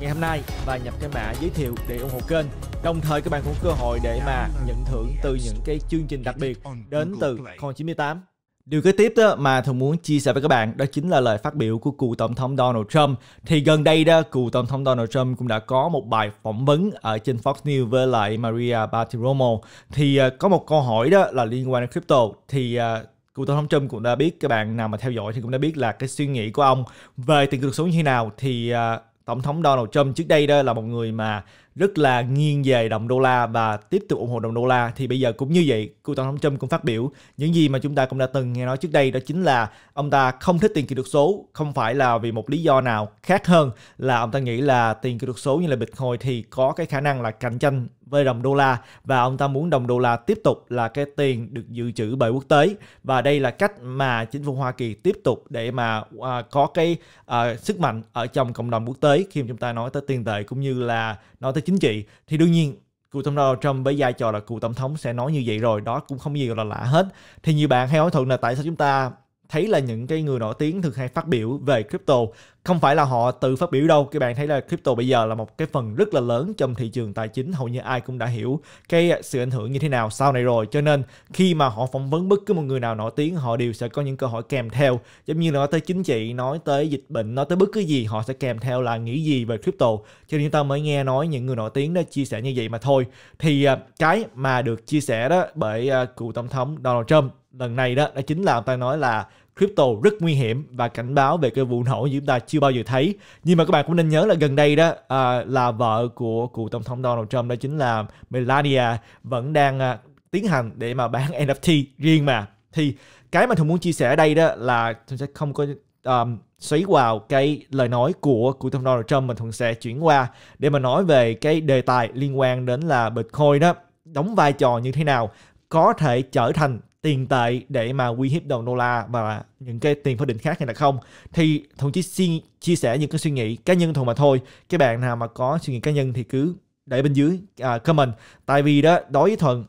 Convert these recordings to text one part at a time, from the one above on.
ngày hôm nay và nhập cái mã giới thiệu để ủng hộ kênh. Đồng thời các bạn cũng cơ hội để mà nhận thưởng từ những cái chương trình đặc biệt đến từ Con 98. Điều kế tiếp đó mà thường muốn chia sẻ với các bạn đó chính là lời phát biểu của cựu tổng thống Donald Trump. Thì gần đây đó cựu tổng thống Donald Trump cũng đã có một bài phỏng vấn ở trên Fox News với lại Maria Bartiromo. Thì à, có một câu hỏi đó là liên quan đến crypto. Thì à, cựu tổng thống Trump cũng đã biết các bạn nào mà theo dõi thì cũng đã biết là cái suy nghĩ của ông về tiền kỹ thuật số như thế nào thì à, tổng thống Donald Trump trước đây đó là một người mà rất là nghiêng về đồng đô la và tiếp tục ủng hộ đồng đô la thì bây giờ cũng như vậy cựu tổng thống Trump cũng phát biểu những gì mà chúng ta cũng đã từng nghe nói trước đây đó chính là ông ta không thích tiền kỹ thuật số không phải là vì một lý do nào khác hơn là ông ta nghĩ là tiền kỹ thuật số như là bịch hồi thì có cái khả năng là cạnh tranh về đồng đô la và ông ta muốn đồng đô la tiếp tục là cái tiền được dự trữ bởi quốc tế và đây là cách mà chính phủ Hoa Kỳ tiếp tục để mà à, có cái à, sức mạnh ở trong cộng đồng quốc tế khi mà chúng ta nói tới tiền tệ cũng như là nói tới chính trị thì đương nhiên cựu tổng Donald Trump với vai trò là cựu tổng thống sẽ nói như vậy rồi đó cũng không gì là lạ hết thì nhiều bạn hay hỏi thuận là tại sao chúng ta thấy là những cái người nổi tiếng thường hay phát biểu về crypto không phải là họ tự phát biểu đâu các bạn thấy là crypto bây giờ là một cái phần rất là lớn trong thị trường tài chính hầu như ai cũng đã hiểu cái sự ảnh hưởng như thế nào sau này rồi cho nên khi mà họ phỏng vấn bất cứ một người nào nổi tiếng họ đều sẽ có những câu hỏi kèm theo giống như nói tới chính trị nói tới dịch bệnh nói tới bất cứ gì họ sẽ kèm theo là nghĩ gì về crypto cho nên ta mới nghe nói những người nổi tiếng đó chia sẻ như vậy mà thôi thì à, cái mà được chia sẻ đó bởi à, cựu tổng thống Donald Trump lần này đó đó chính là ông ta nói là crypto rất nguy hiểm và cảnh báo về cái vụ nổ chúng ta chưa bao giờ thấy nhưng mà các bạn cũng nên nhớ là gần đây đó à, là vợ của cựu tổng thống Donald Trump đó chính là Melania vẫn đang à, tiến hành để mà bán NFT riêng mà thì cái mà thường muốn chia sẻ ở đây đó là thường sẽ không có um, xoáy vào cái lời nói của cựu tổng thống Donald Trump mình thường sẽ chuyển qua để mà nói về cái đề tài liên quan đến là Bitcoin đó đóng vai trò như thế nào có thể trở thành tiền tệ để mà uy hiếp đồng đô la và những cái tiền pháp định khác hay là không thì thuận chỉ xin chia sẻ những cái suy nghĩ cá nhân thuận mà thôi các bạn nào mà có suy nghĩ cá nhân thì cứ để bên dưới à, comment tại vì đó đối với thuận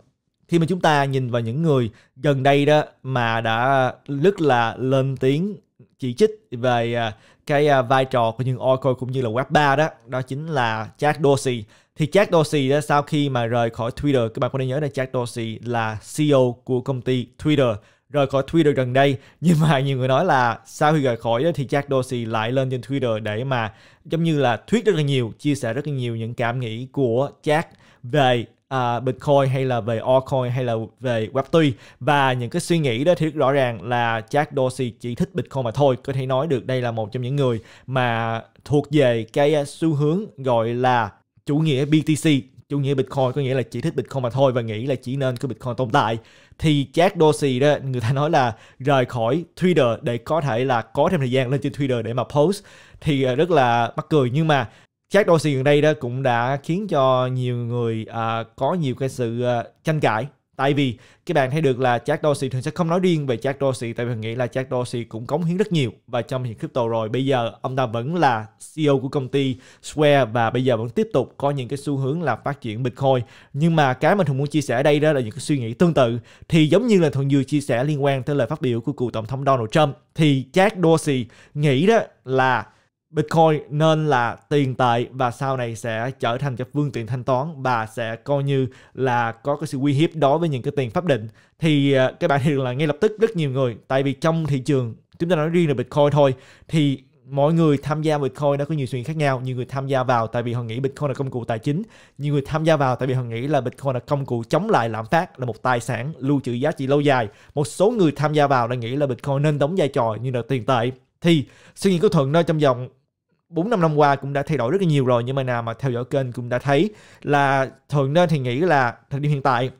khi mà chúng ta nhìn vào những người gần đây đó mà đã rất là lên tiếng chỉ trích về à, cái à, vai trò của những Oracle cũng như là Web3 đó đó chính là Jack Dorsey thì Jack Dorsey đó, sau khi mà rời khỏi Twitter các bạn có nên nhớ là Jack Dorsey là CEO của công ty Twitter rời khỏi Twitter gần đây nhưng mà nhiều người nói là sau khi rời khỏi đó thì Jack Dorsey lại lên trên Twitter để mà giống như là thuyết rất là nhiều chia sẻ rất là nhiều những cảm nghĩ của Jack về uh, Bitcoin hay là về altcoin hay là về Web3 và những cái suy nghĩ đó thì rất rõ ràng là Jack Dorsey chỉ thích Bitcoin mà thôi có thể nói được đây là một trong những người mà thuộc về cái xu hướng gọi là chủ nghĩa BTC chủ nghĩa Bitcoin có nghĩa là chỉ thích Bitcoin mà thôi và nghĩ là chỉ nên cái Bitcoin tồn tại thì Jack Dorsey đó người ta nói là rời khỏi Twitter để có thể là có thêm thời gian lên trên Twitter để mà post thì ờ, rất là mắc cười nhưng mà Jack Dorsey gần đây đó cũng đã khiến cho nhiều người uh, có nhiều cái sự uh, tranh cãi Tại vì các bạn thấy được là Jack Dorsey thường sẽ không nói riêng về Jack Dorsey tại vì nghĩ là Jack Dorsey cũng cống hiến rất nhiều và trong những crypto rồi bây giờ ông ta vẫn là CEO của công ty Square và bây giờ vẫn tiếp tục có những cái xu hướng là phát triển Bitcoin. Nhưng mà cái mình thường muốn chia sẻ ở đây đó là những cái suy nghĩ tương tự thì giống như là Thuận vừa chia sẻ liên quan tới lời phát biểu của cựu tổng thống Donald Trump thì Jack Dorsey nghĩ đó là Bitcoin nên là tiền tệ và sau này sẽ trở thành cái phương tiện thanh toán và sẽ coi như là có cái sự uy hiếp đối với những cái tiền pháp định thì các bạn hiểu là ngay lập tức rất nhiều người tại vì trong thị trường chúng ta nói riêng là Bitcoin thôi thì mọi người tham gia Bitcoin đã có nhiều suy nghĩ khác nhau. Nhiều người tham gia vào tại vì họ nghĩ Bitcoin là công cụ tài chính. Nhiều người tham gia vào tại vì họ nghĩ là Bitcoin là công cụ chống lại lạm phát, là một tài sản lưu trữ giá trị lâu dài. Một số người tham gia vào đã nghĩ là Bitcoin nên đóng vai trò như là tiền tệ. Thì suy nghĩ của Thuận nó trong vòng 4 5 năm qua cũng đã thay đổi rất là nhiều rồi nhưng mà nào mà theo dõi kênh cũng đã thấy là thường nên thì nghĩ là thời điểm hiện tại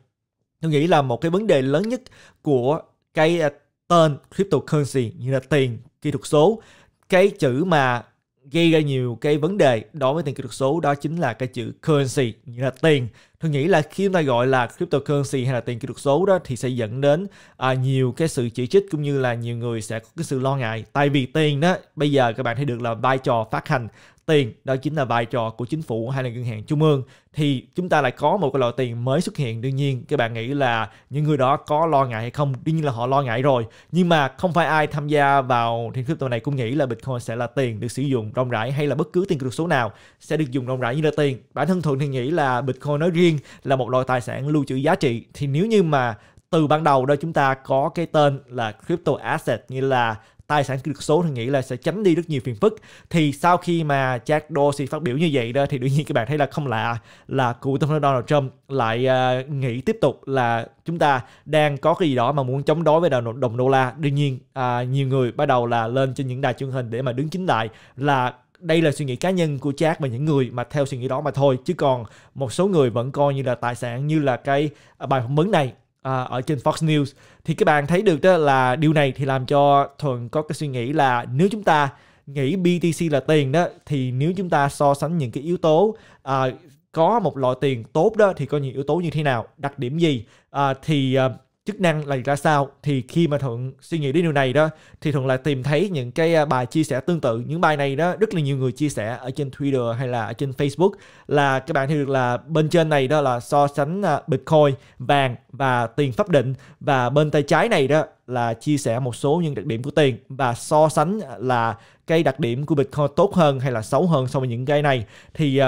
tôi nghĩ là một cái vấn đề lớn nhất của cái à, tên cryptocurrency như là tiền kỹ thuật số cái chữ mà gây ra nhiều cái vấn đề đối với tiền kỹ thuật số đó chính là cái chữ currency nghĩa là tiền tôi nghĩ là khi chúng ta gọi là cryptocurrency hay là tiền kỹ thuật số đó thì sẽ dẫn đến à, nhiều cái sự chỉ trích cũng như là nhiều người sẽ có cái sự lo ngại tại vì tiền đó bây giờ các bạn thấy được là vai trò phát hành tiền đó chính là vai trò của chính phủ hay là ngân hàng trung ương thì chúng ta lại có một cái loại tiền mới xuất hiện đương nhiên các bạn nghĩ là những người đó có lo ngại hay không đương nhiên là họ lo ngại rồi nhưng mà không phải ai tham gia vào thiên crypto này cũng nghĩ là bitcoin sẽ là tiền được sử dụng rộng rãi hay là bất cứ tiền kỹ thuật số nào sẽ được dùng rộng rãi như là tiền bản thân thuận thì nghĩ là bitcoin nói riêng là một loại tài sản lưu trữ giá trị thì nếu như mà từ ban đầu đó chúng ta có cái tên là crypto asset như là tài sản được số thì nghĩ là sẽ tránh đi rất nhiều phiền phức thì sau khi mà Jack Dorsey phát biểu như vậy đó thì đương nhiên các bạn thấy là không lạ là cựu tổng thống Donald Trump lại uh, nghĩ tiếp tục là chúng ta đang có cái gì đó mà muốn chống đối với đồng, đồng đô la đương nhiên uh, nhiều người bắt đầu là lên trên những đài truyền hình để mà đứng chính lại là đây là suy nghĩ cá nhân của Jack và những người mà theo suy nghĩ đó mà thôi chứ còn một số người vẫn coi như là tài sản như là cái bài phỏng vấn này à, ở trên Fox News thì các bạn thấy được đó là điều này thì làm cho thuần có cái suy nghĩ là nếu chúng ta nghĩ BTC là tiền đó thì nếu chúng ta so sánh những cái yếu tố à, có một loại tiền tốt đó thì có những yếu tố như thế nào đặc điểm gì à, thì à, chức năng là ra sao thì khi mà thuận suy nghĩ đến điều này đó thì thuận lại tìm thấy những cái à, bài chia sẻ tương tự những bài này đó rất là nhiều người chia sẻ ở trên twitter hay là ở trên facebook là các bạn thấy được là bên trên này đó là so sánh à, bitcoin vàng và tiền pháp định và bên tay trái này đó là chia sẻ một số những đặc điểm của tiền và so sánh à, là cái đặc điểm của bitcoin tốt hơn hay là xấu hơn so với những cái này thì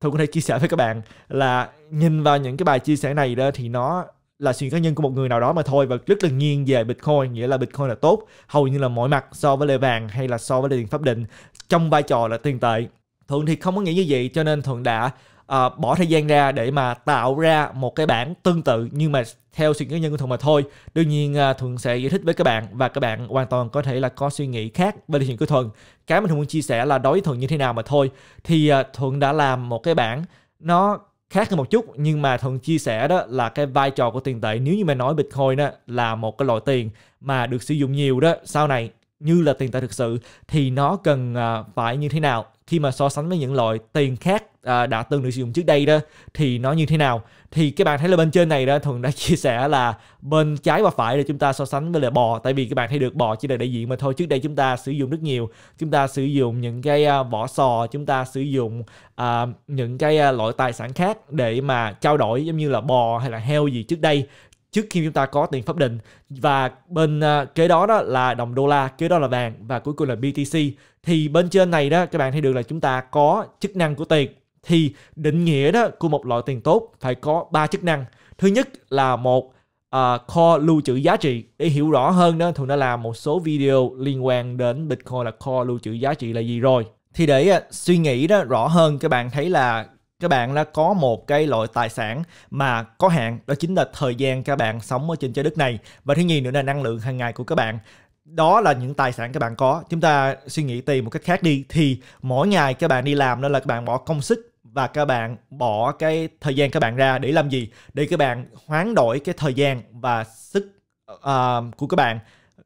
thuận có thể chia sẻ với các bạn là nhìn vào những cái bài chia sẻ này đó thì nó là suy nghĩ cá nhân của một người nào đó mà thôi và rất là nghiêng về Bitcoin nghĩa là Bitcoin là tốt hầu như là mọi mặt so với lệ vàng hay là so với tiền pháp định trong vai trò là tiền tệ Thuận thì không có nghĩ như vậy cho nên Thuận đã à, bỏ thời gian ra để mà tạo ra một cái bản tương tự nhưng mà theo suy nghĩ cá nhân của Thuận mà thôi. Đương nhiên à, Thuận sẽ giải thích với các bạn và các bạn hoàn toàn có thể là có suy nghĩ khác về điều chuyện của Thuận. Cái mà Thuận muốn chia sẻ là đối với Thuận như thế nào mà thôi. Thì à, Thuận đã làm một cái bản nó khác hơn một chút nhưng mà thường chia sẻ đó là cái vai trò của tiền tệ nếu như mà nói bitcoin đó là một cái loại tiền mà được sử dụng nhiều đó sau này như là tiền tệ thực sự thì nó cần à, phải như thế nào khi mà so sánh với những loại tiền khác à, đã từng được sử dụng trước đây đó thì nó như thế nào thì các bạn thấy là bên trên này đó thuần đã chia sẻ là bên trái và phải để chúng ta so sánh với là bò tại vì các bạn thấy được bò chỉ là đại diện mà thôi trước đây chúng ta sử dụng rất nhiều chúng ta sử dụng những cái à, vỏ sò chúng ta sử dụng à, những cái à, loại tài sản khác để mà trao đổi giống như là bò hay là heo gì trước đây trước khi chúng ta có tiền pháp định và bên uh, kế đó đó là đồng đô la kế đó là vàng và cuối cùng là BTC thì bên trên này đó các bạn thấy được là chúng ta có chức năng của tiền thì định nghĩa đó của một loại tiền tốt phải có ba chức năng thứ nhất là một uh, à, core lưu trữ giá trị để hiểu rõ hơn đó thường đã làm một số video liên quan đến bitcoin là core lưu trữ giá trị là gì rồi thì để à, suy nghĩ đó rõ hơn các bạn thấy là các bạn đã có một cái loại tài sản mà có hạn đó chính là thời gian các bạn sống ở trên trái đất này và thứ nhì nữa là năng lượng hàng ngày của các bạn đó là những tài sản các bạn có chúng ta suy nghĩ tìm một cách khác đi thì mỗi ngày các bạn đi làm đó là các bạn bỏ công sức và các bạn bỏ cái thời gian các bạn ra để làm gì để các bạn hoán đổi cái thời gian và sức uh, của các bạn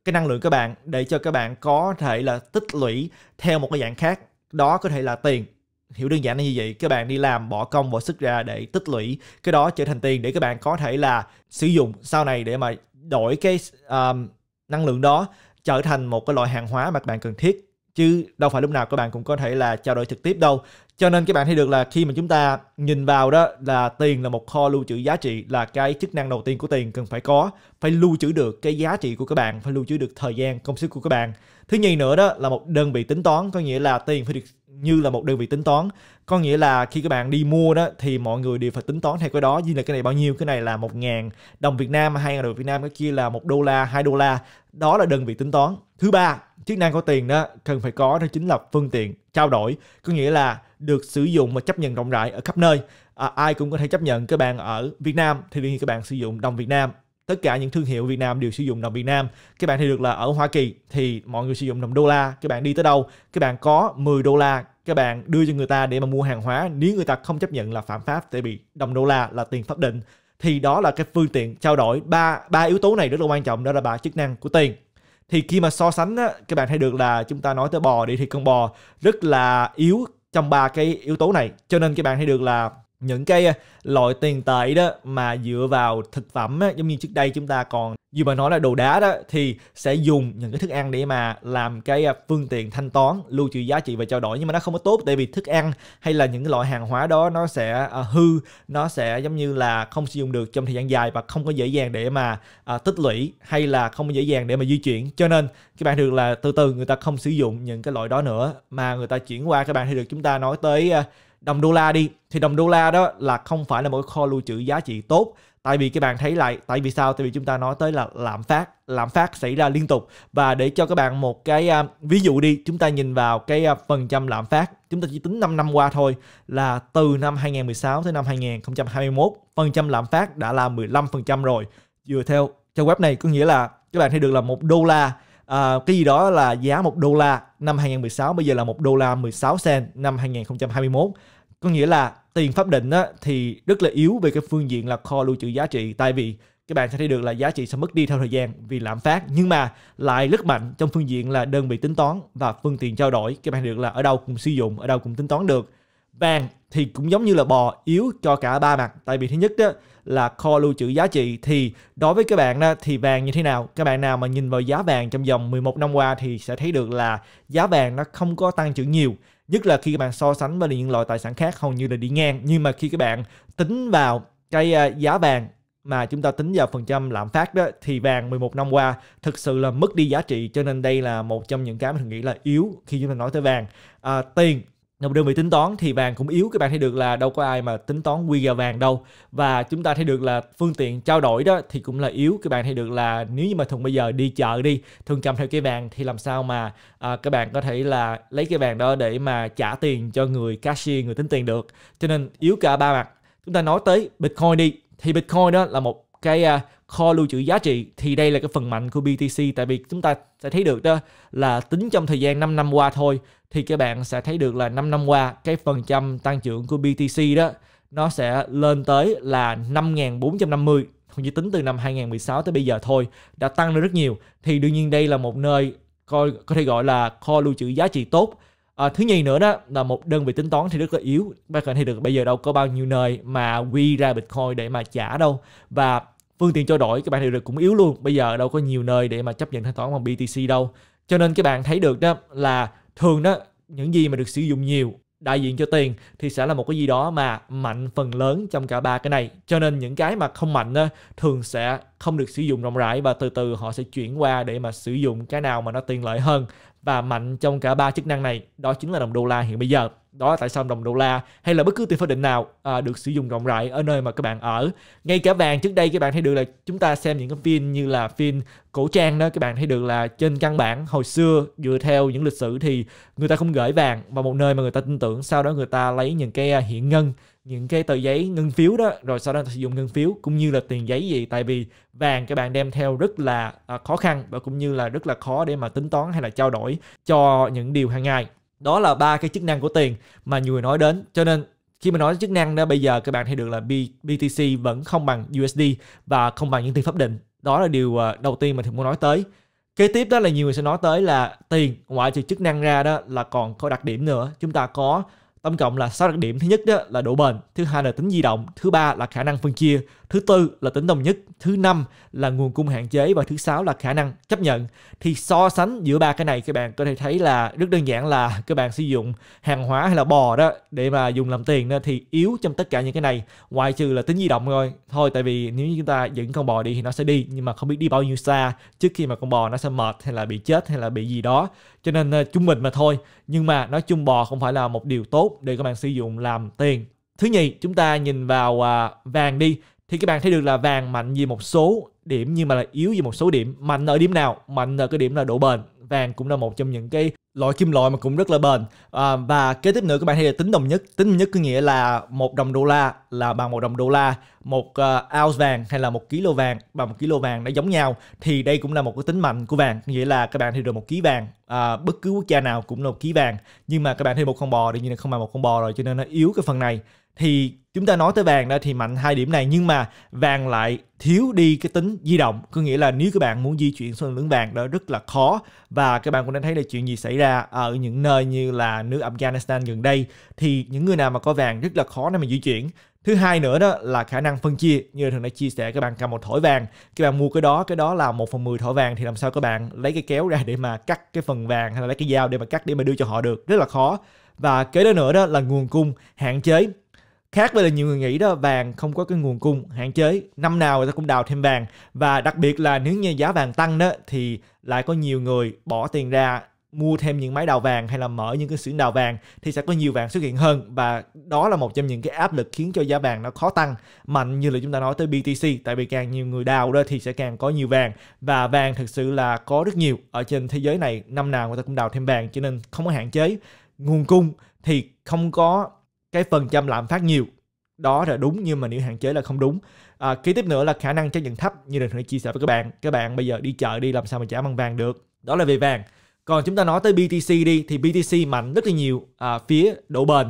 cái năng lượng các bạn để cho các bạn có thể là tích lũy theo một cái dạng khác đó có thể là tiền hiểu đơn giản là như vậy các bạn đi làm bỏ công bỏ sức ra để tích lũy cái đó trở thành tiền để các bạn có thể là sử dụng sau này để mà đổi cái um, năng lượng đó trở thành một cái loại hàng hóa mà các bạn cần thiết chứ đâu phải lúc nào các bạn cũng có thể là trao đổi trực tiếp đâu cho nên các bạn thấy được là khi mà chúng ta nhìn vào đó là tiền là một kho lưu trữ giá trị là cái chức năng đầu tiên của tiền cần phải có phải lưu trữ được cái giá trị của các bạn phải lưu trữ được thời gian công sức của các bạn thứ nhì nữa đó là một đơn vị tính toán có nghĩa là tiền phải được như là một đơn vị tính toán có nghĩa là khi các bạn đi mua đó thì mọi người đều phải tính toán theo cái đó như là cái này bao nhiêu cái này là một ngàn đồng Việt Nam hay là đồng Việt Nam cái kia là một đô la hai đô la đó là đơn vị tính toán thứ ba chức năng có tiền đó cần phải có đó chính là phương tiện trao đổi có nghĩa là được sử dụng và chấp nhận rộng rãi ở khắp nơi à, ai cũng có thể chấp nhận các bạn ở Việt Nam thì đương nhiên các bạn sử dụng đồng Việt Nam tất cả những thương hiệu Việt Nam đều sử dụng đồng Việt Nam các bạn thì được là ở Hoa Kỳ thì mọi người sử dụng đồng đô la các bạn đi tới đâu các bạn có 10 đô la các bạn đưa cho người ta để mà mua hàng hóa nếu người ta không chấp nhận là phạm pháp tại vì đồng đô la là tiền pháp định thì đó là cái phương tiện trao đổi ba ba yếu tố này rất là quan trọng đó là ba chức năng của tiền thì khi mà so sánh á, các bạn thấy được là chúng ta nói tới bò đi thì con bò rất là yếu trong ba cái yếu tố này cho nên các bạn thấy được là những cái à, loại tiền tệ đó mà dựa vào thực phẩm á, giống như trước đây chúng ta còn như mà nói là đồ đá đó thì sẽ dùng những cái thức ăn để mà làm cái à, phương tiện thanh toán lưu trữ giá trị và trao đổi nhưng mà nó không có tốt tại vì thức ăn hay là những cái loại hàng hóa đó nó sẽ à, hư nó sẽ giống như là không sử dụng được trong thời gian dài và không có dễ dàng để mà à, tích lũy hay là không dễ dàng để mà di chuyển cho nên các bạn được là từ từ người ta không sử dụng những cái loại đó nữa mà người ta chuyển qua các bạn thì được chúng ta nói tới à, đồng đô la đi thì đồng đô la đó là không phải là một kho lưu trữ giá trị tốt tại vì các bạn thấy lại tại vì sao tại vì chúng ta nói tới là lạm phát lạm phát xảy ra liên tục và để cho các bạn một cái uh, ví dụ đi chúng ta nhìn vào cái uh, phần trăm lạm phát chúng ta chỉ tính 5 năm qua thôi là từ năm 2016 tới năm 2021 phần trăm lạm phát đã là 15% rồi dựa theo trang web này có nghĩa là các bạn thấy được là một đô la à, cái gì đó là giá 1 đô la năm 2016 bây giờ là 1 đô la 16 cent năm 2021 có nghĩa là tiền pháp định á, thì rất là yếu về cái phương diện là kho lưu trữ giá trị tại vì các bạn sẽ thấy được là giá trị sẽ mất đi theo thời gian vì lạm phát nhưng mà lại rất mạnh trong phương diện là đơn vị tính toán và phương tiện trao đổi các bạn được là ở đâu cũng sử dụng ở đâu cũng tính toán được vàng thì cũng giống như là bò yếu cho cả ba mặt tại vì thứ nhất đó là kho lưu trữ giá trị thì đối với các bạn đó thì vàng như thế nào các bạn nào mà nhìn vào giá vàng trong vòng 11 năm qua thì sẽ thấy được là giá vàng nó không có tăng trưởng nhiều nhất là khi các bạn so sánh với những loại tài sản khác hầu như là đi ngang nhưng mà khi các bạn tính vào cái à, giá vàng mà chúng ta tính vào phần trăm lạm phát đó thì vàng 11 năm qua thực sự là mất đi giá trị cho nên đây là một trong những cái mình nghĩ là yếu khi chúng ta nói tới vàng à, tiền đơn vị tính toán thì vàng cũng yếu các bạn thấy được là đâu có ai mà tính toán quy ra vàng đâu và chúng ta thấy được là phương tiện trao đổi đó thì cũng là yếu các bạn thấy được là nếu như mà thuận bây giờ đi chợ đi thuận cầm theo cái vàng thì làm sao mà à, các bạn có thể là lấy cái vàng đó để mà trả tiền cho người cashier người tính tiền được cho nên yếu cả ba mặt chúng ta nói tới bitcoin đi thì bitcoin đó là một cái uh, kho lưu trữ giá trị thì đây là cái phần mạnh của BTC tại vì chúng ta sẽ thấy được đó là tính trong thời gian 5 năm qua thôi thì các bạn sẽ thấy được là 5 năm qua cái phần trăm tăng trưởng của BTC đó nó sẽ lên tới là 5.450 không chỉ tính từ năm 2016 tới bây giờ thôi đã tăng lên rất nhiều thì đương nhiên đây là một nơi coi có thể gọi là kho lưu trữ giá trị tốt à, thứ nhì nữa đó là một đơn vị tính toán thì rất là yếu các bạn thì được bây giờ đâu có bao nhiêu nơi mà quy ra bitcoin để mà trả đâu và phương tiện trao đổi các bạn thì được cũng yếu luôn bây giờ đâu có nhiều nơi để mà chấp nhận thanh toán bằng BTC đâu cho nên các bạn thấy được đó là thường đó những gì mà được sử dụng nhiều đại diện cho tiền thì sẽ là một cái gì đó mà mạnh phần lớn trong cả ba cái này cho nên những cái mà không mạnh đó thường sẽ không được sử dụng rộng rãi và từ từ họ sẽ chuyển qua để mà sử dụng cái nào mà nó tiện lợi hơn và mạnh trong cả ba chức năng này đó chính là đồng đô la hiện bây giờ đó là tại sao đồng đô la hay là bất cứ tiền pháp định nào à, được sử dụng rộng rãi ở nơi mà các bạn ở ngay cả vàng trước đây các bạn thấy được là chúng ta xem những cái phim như là phim cổ trang đó các bạn thấy được là trên căn bản hồi xưa dựa theo những lịch sử thì người ta không gửi vàng vào một nơi mà người ta tin tưởng sau đó người ta lấy những cái à, hiện ngân những cái tờ giấy ngân phiếu đó rồi sau đó sử dụng ngân phiếu cũng như là tiền giấy gì tại vì vàng các bạn đem theo rất là à, khó khăn và cũng như là rất là khó để mà tính toán hay là trao đổi cho những điều hàng ngày đó là ba cái chức năng của tiền mà nhiều người nói đến cho nên khi mà nói chức năng đó bây giờ các bạn thấy được là BTC vẫn không bằng USD và không bằng những tiền pháp định đó là điều à, đầu tiên mình thường muốn nói tới kế tiếp đó là nhiều người sẽ nói tới là tiền ngoại trừ chức năng ra đó là còn có đặc điểm nữa chúng ta có Tổng cộng là 6 đặc điểm. Thứ nhất đó là độ bền, thứ hai là tính di động, thứ ba là khả năng phân chia, thứ tư là tính đồng nhất, thứ năm là nguồn cung hạn chế và thứ sáu là khả năng chấp nhận. Thì so sánh giữa ba cái này các bạn có thể thấy là rất đơn giản là các bạn sử dụng hàng hóa hay là bò đó để mà dùng làm tiền đó, thì yếu trong tất cả những cái này ngoại trừ là tính di động thôi. Thôi tại vì nếu như chúng ta dẫn con bò đi thì nó sẽ đi nhưng mà không biết đi bao nhiêu xa trước khi mà con bò nó sẽ mệt hay là bị chết hay là bị gì đó cho nên ờ, trung mình mà thôi nhưng mà nói chung bò không phải là một điều tốt để các bạn sử dụng làm tiền thứ nhì chúng ta nhìn vào à, vàng đi thì các bạn thấy được là vàng mạnh vì một số điểm nhưng mà là yếu vì một số điểm mạnh ở điểm nào mạnh ở cái điểm là độ bền vàng cũng là một trong những cái loại kim loại mà cũng rất là bền à, và kế tiếp nữa các bạn thấy là tính đồng nhất tính đồng nhất có nghĩa là một đồng đô la là bằng một đồng đô la một uh, ounce vàng hay là một kg vàng bằng một kg vàng nó giống nhau thì đây cũng là một cái tính mạnh của vàng nghĩa là các bạn thì được một ký vàng à, bất cứ quốc gia nào cũng là một ký vàng nhưng mà các bạn thì một con bò thì như là không bằng một con bò rồi cho nên nó yếu cái phần này thì chúng ta nói tới vàng đó thì mạnh hai điểm này nhưng mà vàng lại thiếu đi cái tính di động có nghĩa là nếu các bạn muốn di chuyển xung lượng vàng đó rất là khó và các bạn cũng đã thấy là chuyện gì xảy ra ở những nơi như là nước Afghanistan gần đây thì những người nào mà có vàng rất là khó để mà di chuyển thứ hai nữa đó là khả năng phân chia như thường đã chia sẻ các bạn cầm một thỏi vàng các bạn mua cái đó cái đó là một phần mười thỏi vàng thì làm sao các bạn lấy cái kéo ra để mà cắt cái phần vàng hay là lấy cái dao để mà cắt để mà đưa cho họ được rất là khó và kế đó nữa đó là nguồn cung hạn chế khác với là nhiều người nghĩ đó vàng không có cái nguồn cung hạn chế năm nào người ta cũng đào thêm vàng và đặc biệt là nếu như giá vàng tăng đó thì lại có nhiều người bỏ tiền ra mua thêm những máy đào vàng hay là mở những cái xưởng đào vàng thì sẽ có nhiều vàng xuất hiện hơn và đó là một trong những cái áp lực khiến cho giá vàng nó khó tăng mạnh như là chúng ta nói tới BTC tại vì càng nhiều người đào đó thì sẽ càng có nhiều vàng và vàng thực sự là có rất nhiều ở trên thế giới này năm nào người ta cũng đào thêm vàng cho nên không có hạn chế nguồn cung thì không có cái phần trăm lạm phát nhiều đó là đúng nhưng mà nếu hạn chế là không đúng à, kế tiếp nữa là khả năng chấp nhận thấp như đình thủy chia sẻ với các bạn các bạn bây giờ đi chợ đi làm sao mà trả bằng vàng được đó là về vàng còn chúng ta nói tới BTC đi thì BTC mạnh rất là nhiều à, phía độ bền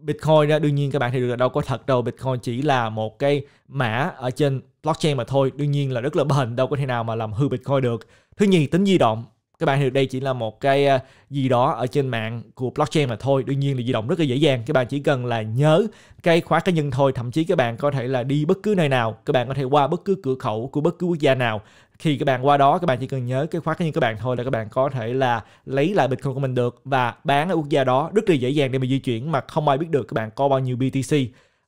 Bitcoin đương nhiên các bạn thì được đâu có thật đâu Bitcoin chỉ là một cái mã ở trên blockchain mà thôi đương nhiên là rất là bền đâu có thể nào mà làm hư Bitcoin được thứ nhì tính di động các bạn hiểu đây chỉ là một cái ờ, gì đó ở trên mạng của blockchain mà thôi đương nhiên là di động rất là dễ dàng các bạn chỉ cần là nhớ cái khóa cá nhân thôi thậm chí các bạn có thể là đi bất cứ nơi nào các bạn có thể qua bất cứ cửa khẩu của bất cứ quốc gia nào khi các bạn qua đó các bạn chỉ cần nhớ cái khóa cá nhân các bạn thôi là các bạn có thể là lấy lại bitcoin của mình được và bán ở quốc gia đó rất là dễ dàng để mà di chuyển mà không ai biết được các bạn có bao nhiêu BTC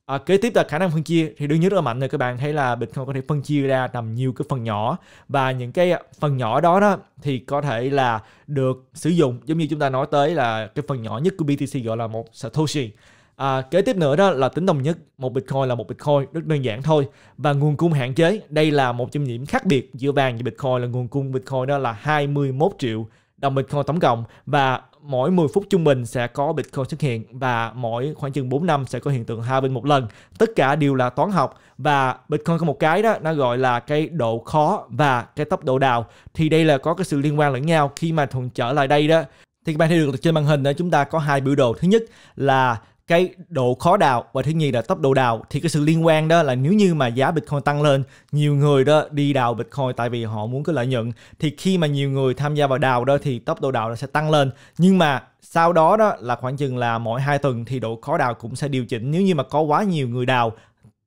À, kế tiếp là khả năng phân chia thì đương nhiên rất là mạnh rồi các bạn thấy là Bitcoin có thể phân chia ra làm nhiều cái phần nhỏ và những cái phần nhỏ đó đó thì có thể là được sử dụng giống như chúng ta nói tới là cái phần nhỏ nhất của BTC gọi là một Satoshi À, kế tiếp nữa đó là tính đồng nhất một bitcoin là một bitcoin rất đơn giản thôi và nguồn cung hạn chế đây là một trong những khác biệt giữa vàng và bitcoin là nguồn cung bitcoin đó là 21 triệu đồng Bitcoin tổng cộng và mỗi 10 phút trung bình sẽ có Bitcoin xuất hiện và mỗi khoảng chừng 4 năm sẽ có hiện tượng halving một lần. Tất cả đều là toán học và Bitcoin có một cái đó nó gọi là cái độ khó và cái tốc độ đào thì đây là có cái sự liên quan lẫn nhau khi mà thuận trở lại đây đó thì các bạn thấy được trên màn hình đó chúng ta có hai biểu đồ thứ nhất là cái độ khó đào và thứ nhì là tốc độ đào thì cái sự liên quan đó là nếu như mà giá Bitcoin tăng lên nhiều người đó đi đào Bitcoin tại vì họ muốn cái lợi nhuận thì khi mà nhiều người tham gia vào đào đó thì tốc độ đào nó sẽ tăng lên nhưng mà sau đó đó là khoảng chừng là mỗi hai tuần thì độ khó đào cũng sẽ điều chỉnh nếu như mà có quá nhiều người đào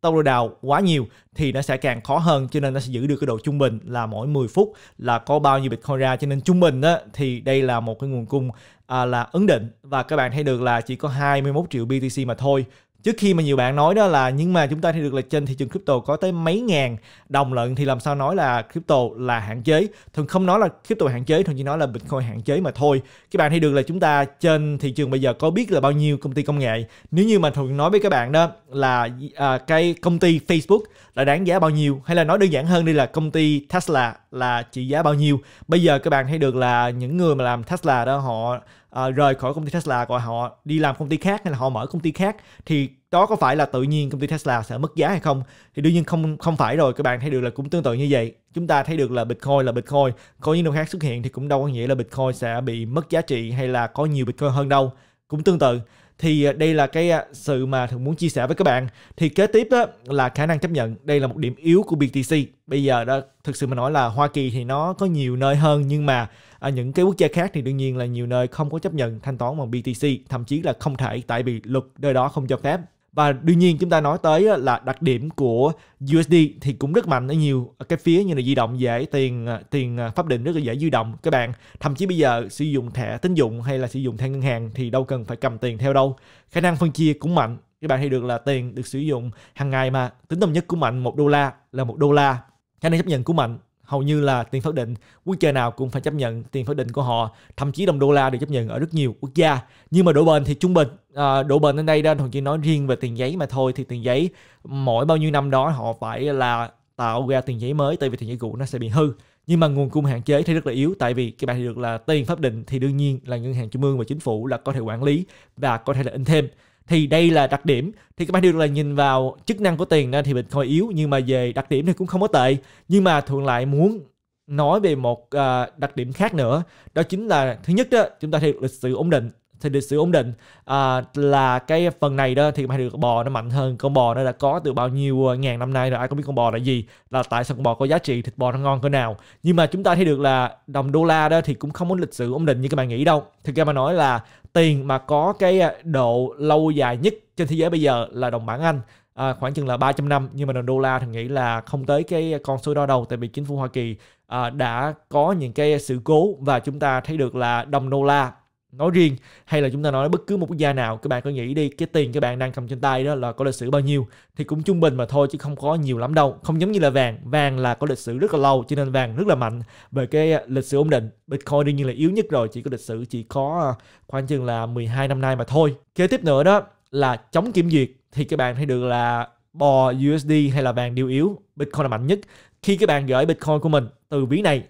tốc độ đào quá nhiều thì nó sẽ càng khó hơn cho nên nó sẽ giữ được cái độ trung bình là mỗi 10 phút là có bao nhiêu Bitcoin ra cho nên trung bình á thì đây là một cái nguồn cung à, là ấn định và các bạn thấy được là chỉ có 21 triệu BTC mà thôi trước khi mà nhiều bạn nói đó là nhưng mà chúng ta thấy được là trên thị trường crypto có tới mấy ngàn đồng lận thì làm sao nói là crypto là hạn chế thường không nói là crypto hạn chế thường chỉ nói là bitcoin hạn chế mà thôi các bạn thấy được là chúng ta trên thị trường bây giờ có biết là bao nhiêu công ty công nghệ nếu như mà thường nói với các bạn đó là à, cái công ty facebook là đáng giá bao nhiêu hay là nói đơn giản hơn đi là công ty tesla là trị giá bao nhiêu bây giờ các bạn thấy được là những người mà làm tesla đó họ Ờ, rời khỏi công ty Tesla rồi họ đi làm công ty khác hay là họ mở công ty khác thì đó có phải là tự nhiên công ty Tesla sẽ mất giá hay không? Thì đương nhiên không không phải rồi các bạn thấy được là cũng tương tự như vậy. Chúng ta thấy được là Bitcoin là Bitcoin, có những đồng khác xuất hiện thì cũng đâu có nghĩa là Bitcoin sẽ bị mất giá trị hay là có nhiều Bitcoin hơn đâu. Cũng tương tự thì ờ, đây là cái ờ, sự mà thường muốn chia sẻ với các bạn thì kế tiếp đó là khả năng chấp nhận đây là một điểm yếu của BTC bây giờ đó thực sự mà nói là Hoa Kỳ thì nó có nhiều nơi hơn nhưng mà ở à, những cái quốc gia khác thì đương nhiên là nhiều nơi không có chấp nhận thanh toán bằng BTC thậm chí là không thể tại vì luật nơi đó không cho phép và đương nhiên chúng ta nói tới là đặc điểm của USD thì cũng rất mạnh ở nhiều cái phía như là di động dễ tiền à, tiền à, pháp định rất là dễ di động các bạn thậm chí bây giờ sử dụng thẻ tín dụng hay là sử dụng thẻ ngân hàng thì đâu cần phải cầm tiền theo đâu khả năng phân chia cũng mạnh các bạn thấy được là tiền được sử dụng hàng ngày mà tính đồng nhất của mạnh một đô la là một đô la khả năng chấp nhận của mạnh hầu như là tiền pháp định quốc gia nào cũng phải chấp nhận tiền pháp định của họ thậm chí đồng đô la được chấp nhận ở rất nhiều quốc gia nhưng mà độ bền thì trung bình à, độ bền ở đây đó thuận chỉ nói riêng về tiền giấy mà thôi thì tiền giấy mỗi bao nhiêu năm đó họ phải là tạo ra tiền giấy mới tại vì tiền giấy cũ nó sẽ bị hư nhưng mà nguồn cung hạn chế thì rất là yếu tại vì các bạn được là tiền pháp định thì đương nhiên là ngân hàng trung ương và chính phủ là có thể quản lý và có thể là in thêm thì đây là đặc điểm thì các bạn đều là nhìn vào chức năng của tiền nên thì Bitcoin yếu nhưng mà về đặc điểm thì cũng không có tệ nhưng mà thuận lại muốn nói về một à, đặc điểm khác nữa đó chính là thứ nhất đó chúng ta thấy lịch sử ổn định thì được sự ổn định à, là cái phần này đó thì hay được bò nó mạnh hơn con bò nó đã có từ bao nhiêu ờ, ngàn năm nay rồi ai cũng biết con bò là gì là tại sao con bò có giá trị thịt bò nó ngon cỡ nào nhưng mà chúng ta thấy được là đồng đô la đó thì cũng không có lịch sử ổn định như các bạn nghĩ đâu thực ra mà nói là tiền mà có cái ờ, độ lâu dài nhất trên thế giới bây giờ là đồng bảng Anh à, khoảng chừng là 300 năm nhưng mà đồng đô la thì nghĩ là không tới cái con số đó đâu tại vì chính phủ Hoa Kỳ à, đã có những cái sự cố và chúng ta thấy được là đồng đô la nói riêng hay là chúng ta nói bất cứ một quốc gia nào các bạn có nghĩ đi cái tiền các bạn đang cầm trên tay đó là có lịch sử bao nhiêu thì cũng trung bình mà thôi chứ không có nhiều lắm đâu không giống như là vàng vàng là có lịch sử rất là lâu cho nên vàng rất là mạnh về cái à, lịch sử ổn định bitcoin đương nhiên là yếu nhất rồi chỉ có lịch sử chỉ có à, khoảng chừng là 12 năm nay mà thôi kế tiếp nữa đó là chống kiểm duyệt thì các bạn thấy được là bò USD hay là vàng điều yếu bitcoin là mạnh nhất khi các bạn gửi bitcoin của mình từ ví này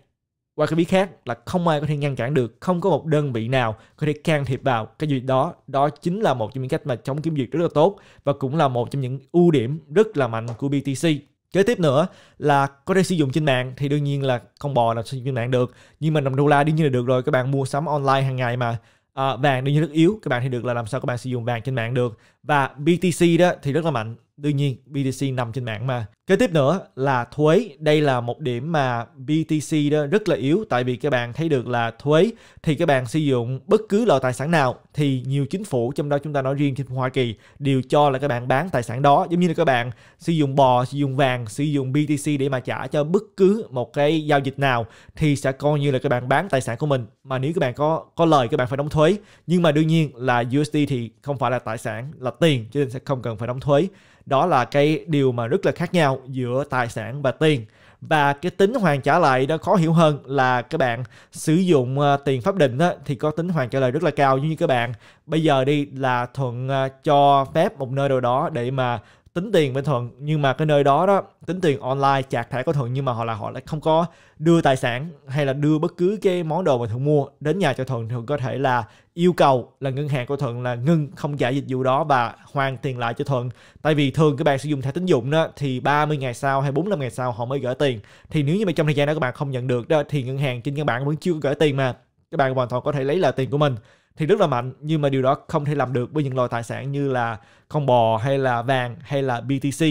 qua cái bí khác là không ai có thể ngăn cản được không có một đơn vị nào có thể can thiệp vào cái gì đó đó chính là một trong những cách mà chống kiểm duyệt rất là tốt và cũng là một trong những ưu điểm rất là mạnh của BTC kế tiếp nữa là có thể sử dụng trên mạng thì đương nhiên là con bò là sử dụng trên mạng được nhưng mà đồng đô la đương nhiên là được rồi các bạn mua sắm online hàng ngày mà à, vàng đương nhiên rất yếu các bạn thì được là làm sao các bạn sử dụng vàng trên mạng được và BTC đó thì rất là mạnh Đương nhiên, BTC nằm trên mạng mà. Kế tiếp nữa là thuế. Đây là một điểm mà BTC đó rất là yếu tại vì các bạn thấy được là thuế thì các bạn sử dụng bất cứ loại tài sản nào thì nhiều chính phủ trong đó chúng ta nói riêng trên Hoa Kỳ đều cho là các bạn bán tài sản đó giống như là các bạn sử dụng bò, sử dụng vàng, sử dụng BTC để mà trả cho bất cứ một cái giao dịch nào thì sẽ coi như là các bạn bán tài sản của mình mà nếu các bạn có có lời các bạn phải đóng thuế nhưng mà đương nhiên là USD thì không phải là tài sản là tiền cho nên sẽ không cần phải đóng thuế đó là cái điều mà rất là khác nhau giữa tài sản và tiền và cái tính hoàn trả lại nó khó hiểu hơn là các bạn sử dụng ờ, tiền pháp định thì có tính hoàn trả lại rất là cao như các bạn bây giờ đi là thuận ờ, cho phép một nơi đâu đó để mà tính tiền bình thường nhưng mà cái nơi đó đó tính tiền online chạc thẻ có thuận nhưng mà họ là họ lại không có đưa tài sản hay là đưa bất cứ cái món đồ mà thuận mua đến nhà cho thuận thuận có thể là yêu cầu là ngân hàng của thuận là ngưng không trả dịch vụ đó và hoàn tiền lại cho thuận tại vì thường các bạn sử dụng thẻ tín dụng đó thì 30 ngày sau hay 45 ngày sau họ mới gửi tiền thì nếu như mà trong thời gian đó các bạn không nhận được đó thì ngân hàng trên các bạn vẫn chưa gửi tiền mà các bạn hoàn toàn có thể lấy lại tiền của mình thì rất là mạnh nhưng mà điều đó không thể làm được với những loại tài sản như là con bò hay là vàng hay là BTC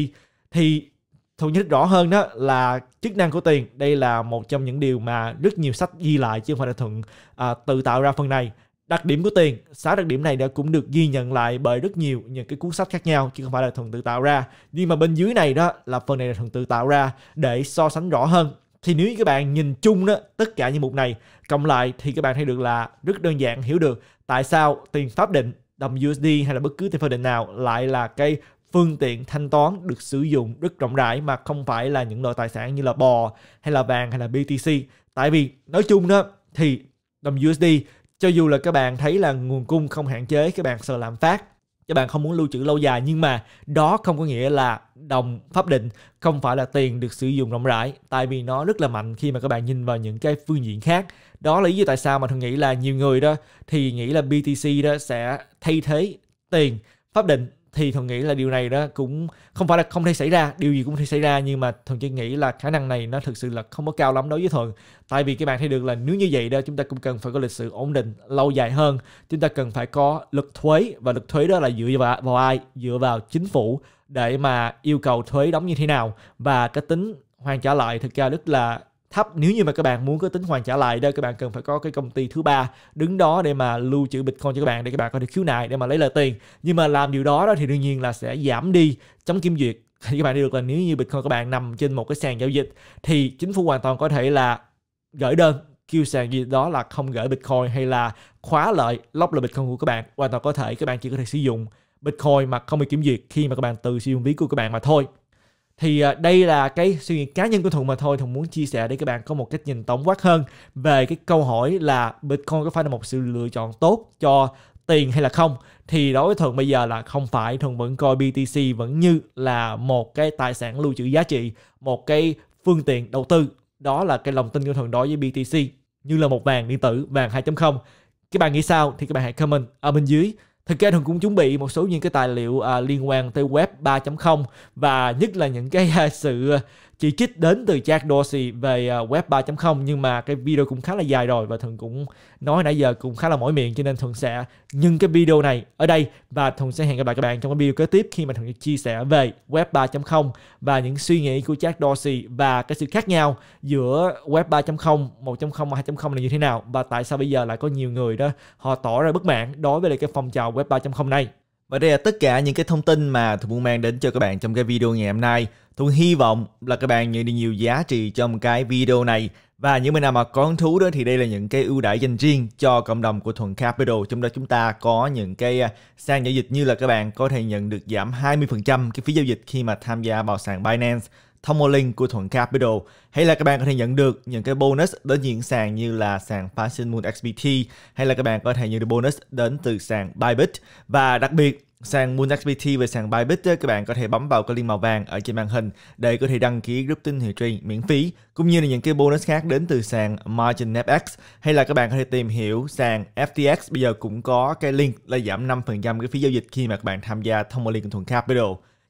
thì Thu nhất rõ hơn đó là chức năng của tiền. Đây là một trong những điều mà rất nhiều sách ghi lại chứ không phải là Thuận à, tự tạo ra phần này. Đặc điểm của tiền, sáu đặc điểm này đã cũng được ghi nhận lại bởi rất nhiều những cái cuốn sách khác nhau chứ không phải là Thuận tự tạo ra. Nhưng mà bên dưới này đó là phần này là Thuận tự tạo ra để so sánh rõ hơn thì nếu như các bạn nhìn chung đó tất cả những mục này cộng lại thì các bạn thấy được là rất đơn giản hiểu được tại sao tiền pháp định đồng USD hay là bất cứ tiền pháp định nào lại là cái phương tiện thanh toán được sử dụng rất rộng rãi mà không phải là những loại tài sản như là bò hay là vàng hay là BTC tại vì nói chung đó thì đồng USD cho dù là các bạn thấy là nguồn cung không hạn chế các bạn sợ làm phát cho bạn không muốn lưu trữ lâu dài nhưng mà đó không có nghĩa là đồng pháp định không phải là tiền được sử dụng rộng rãi tại vì nó rất là mạnh khi mà các bạn nhìn vào những cái phương diện khác đó là lý do tại sao mà thường nghĩ là nhiều người đó thì nghĩ là BTC đó sẽ thay thế tiền pháp định thì thần nghĩ là điều này đó cũng không phải là không thể xảy ra điều gì cũng thể xảy ra nhưng mà thần chỉ nghĩ là khả năng này nó thực sự là không có cao lắm đối với thuận tại vì các bạn thấy được là nếu như vậy đó chúng ta cũng cần phải có lịch sử ổn định lâu dài hơn chúng ta cần phải có lực thuế và lực thuế đó là dựa vào, vào ai dựa vào chính phủ để mà yêu cầu thuế đóng như thế nào và cái tính hoàn trả lại thực ra rất là thấp nếu như mà các bạn muốn có tính hoàn trả lại đó các bạn cần phải có cái công ty thứ ba đứng đó để mà lưu trữ bitcoin cho các bạn để các bạn có thể khiếu nại để mà lấy lời tiền nhưng mà làm điều đó đó thì đương nhiên là sẽ giảm đi chống kiểm duyệt các bạn đi được là nếu như bitcoin các bạn nằm trên một cái sàn giao dịch thì chính phủ hoàn toàn có thể là gửi đơn kêu sàn gì đó là không gửi bitcoin hay là khóa lợi lóc lợi bitcoin của các bạn hoàn toàn có thể các bạn chỉ có thể sử dụng bitcoin mà không bị kiểm duyệt khi mà các bạn tự sử dụng ví của các bạn mà thôi thì à, đây là cái suy nghĩ cá nhân của Thuận mà thôi Thuận muốn chia sẻ để các bạn có một cách nhìn tổng quát hơn về cái câu hỏi là Bitcoin có phải là một sự lựa chọn tốt cho tiền hay là không thì đối với Thuận bây giờ là không phải Thuận vẫn coi BTC vẫn như là một cái tài sản lưu trữ giá trị một cái phương tiện đầu tư đó là cái lòng tin của Thuận đối với BTC như là một vàng điện tử vàng 2.0 các bạn nghĩ sao thì các bạn hãy comment ở bên dưới Thực ra Thuận cũng chuẩn bị một số những cái tài liệu à, liên quan tới web 3.0 và nhất là những cái à, sự à, chỉ trích đến từ Jack Dorsey về à, web 3.0 nhưng mà cái video cũng khá là dài rồi và thường cũng nói nãy giờ cũng khá là mỏi miệng cho nên thường sẽ nhưng cái video này ở đây và thường sẽ hẹn gặp lại các bạn trong cái video kế tiếp khi mà thường chia sẻ về web 3.0 và những suy nghĩ của Jack Dorsey và cái sự khác nhau giữa web 3.0, 1.0 và 2.0 là như thế nào và tại sao bây giờ lại có nhiều người đó họ tỏ ra bất mãn đối với lại cái phong trào web 3.0 này. Và đây là tất cả những cái thông tin mà Thuận muốn mang đến cho các bạn trong cái video ngày hôm nay. Thuận hy vọng là các bạn nhận được nhiều giá trị trong cái video này. Và những bạn nào mà có hứng thú đó thì đây là những cái ưu đãi dành riêng cho cộng đồng của Thuận Capital. Trong đó chúng ta có những cái à, sàn giao dịch như là các bạn có thể nhận được giảm 20% cái phí giao dịch khi mà tham gia vào sàn Binance thông Tomolink của Thuận Capital hay là các bạn có thể nhận được những cái bonus đến những sàn như là sàn Passing Moon XBT hay là các bạn có thể nhận được bonus đến từ sàn Bybit và đặc biệt sàn Moon XBT và sàn Bybit các bạn có thể bấm vào cái liên màu vàng ở trên màn hình để có thể đăng ký group tin hiệu truyền miễn phí cũng như là những cái bonus khác đến từ sàn Margin FX hay là các bạn có thể tìm hiểu sàn FTX bây giờ cũng có cái link là giảm 5% cái phí giao dịch khi mà các bạn tham gia thông qua link thuận Capital